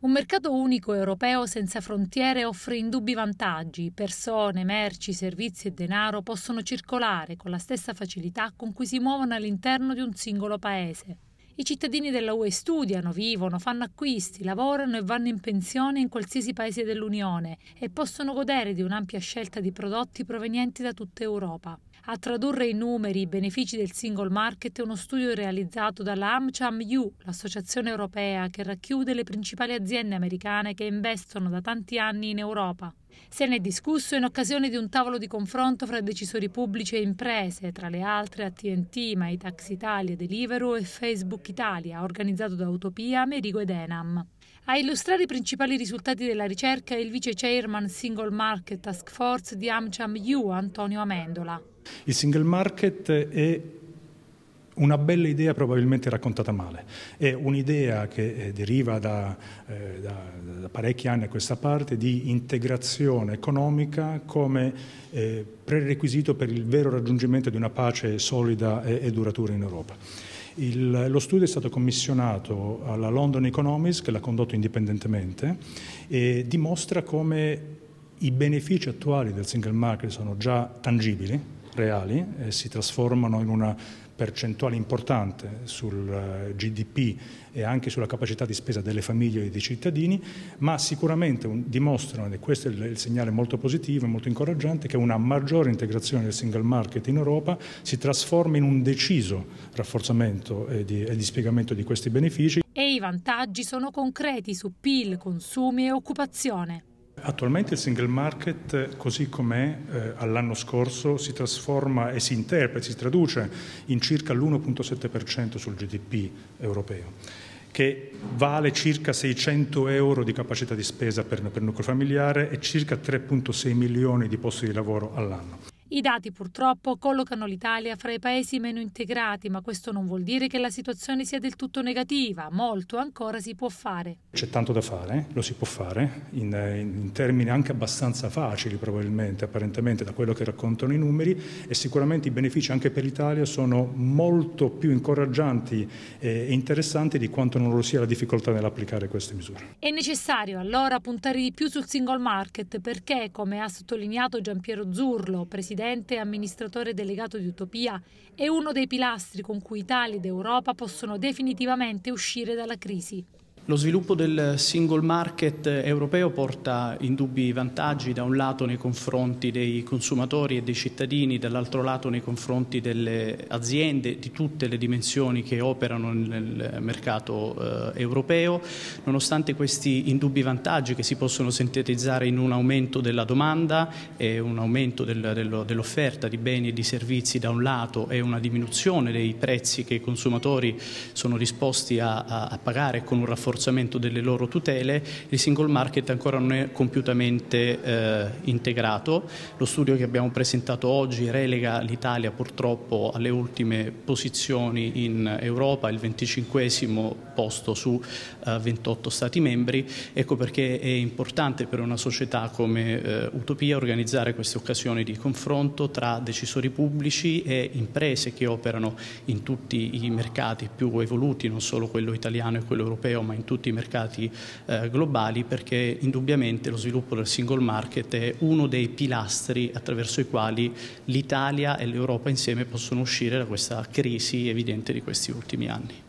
Un mercato unico europeo senza frontiere offre indubbi vantaggi. Persone, merci, servizi e denaro possono circolare con la stessa facilità con cui si muovono all'interno di un singolo paese. I cittadini della UE studiano, vivono, fanno acquisti, lavorano e vanno in pensione in qualsiasi paese dell'Unione e possono godere di un'ampia scelta di prodotti provenienti da tutta Europa. A tradurre i numeri, i benefici del single market è uno studio realizzato dalla AmCham EU, l'associazione europea che racchiude le principali aziende americane che investono da tanti anni in Europa. Se ne è discusso in occasione di un tavolo di confronto fra decisori pubblici e imprese, tra le altre a TNT, MyTax Italia, Deliveroo e Facebook Italia, organizzato da Utopia, Merigo ed Enam. A illustrare i principali risultati della ricerca è il vice chairman Single Market Task Force di AmCham U, Antonio Amendola. Il single market è una bella idea probabilmente raccontata male, è un'idea che eh, deriva da, eh, da, da, parecchi anni a questa parte di integrazione economica come eh, prerequisito per il vero raggiungimento di una pace solida e, e duratura in Europa. Il, lo studio è stato commissionato alla London Economist, che l'ha condotto indipendentemente, e dimostra come i benefici attuali del single market sono già tangibili, reali e eh, si trasformano in una percentuale importante sul eh, GDP e anche sulla capacità di spesa delle famiglie e dei cittadini, ma sicuramente dimostrano, e questo è il segnale molto positivo e molto incoraggiante, che una maggiore integrazione del single market in Europa si trasforma in un deciso rafforzamento e eh, di, e di spiegamento di questi benefici. E i vantaggi sono concreti su PIL, consumi e occupazione. Attualmente il single market, così com'è eh, all'anno scorso, si trasforma e si interpreta, si traduce in circa l'1.7% sul GDP europeo che vale circa 600 euro di capacità di spesa per, per nucleo familiare e circa 3.6 milioni di posti di lavoro all'anno. I dati purtroppo collocano l'Italia fra i paesi meno integrati, ma questo non vuol dire che la situazione sia del tutto negativa, molto ancora si può fare. C'è tanto da fare, lo si può fare, in, in termini anche abbastanza facili probabilmente, apparentemente da quello che raccontano i numeri e sicuramente i benefici anche per l'Italia sono molto più incoraggianti eh, e interessanti di quanto non lo sia la difficoltà nell'applicare queste misure. È necessario allora puntare di più sul single market perché, come ha sottolineato Giampiero Zurlo, presidente presidente e amministratore delegato di Utopia, è uno dei pilastri con cui Italia ed Europa possono definitivamente uscire dalla crisi. Lo sviluppo del single market europeo porta indubbi vantaggi da un lato nei confronti dei consumatori e dei cittadini, dall'altro lato nei confronti delle aziende di tutte le dimensioni che operano nel mercato eh, europeo. Nonostante questi indubbi vantaggi che si possono sintetizzare in un aumento della domanda e un aumento del, dello, dell'offerta di beni e di servizi da un lato e una diminuzione dei prezzi che i consumatori sono disposti a, a, a pagare con un rafforzamento rafforzamento delle loro tutele, il single market ancora non è compiutamente eh, integrato. Lo studio che abbiamo presentato oggi relega l'Italia purtroppo alle ultime posizioni in Europa, il 25 posto su eh, 28 Stati membri. Ecco perché è importante per una società come eh, Utopia organizzare queste occasioni di confronto tra decisori pubblici e imprese che operano in tutti i mercati più evoluti, non solo quello italiano e quello europeo, ma in tutti i mercati eh, globali perché indubbiamente lo sviluppo del single market è uno dei pilastri attraverso i quali l'Italia e l'Europa insieme possono uscire da questa crisi evidente di questi ultimi anni.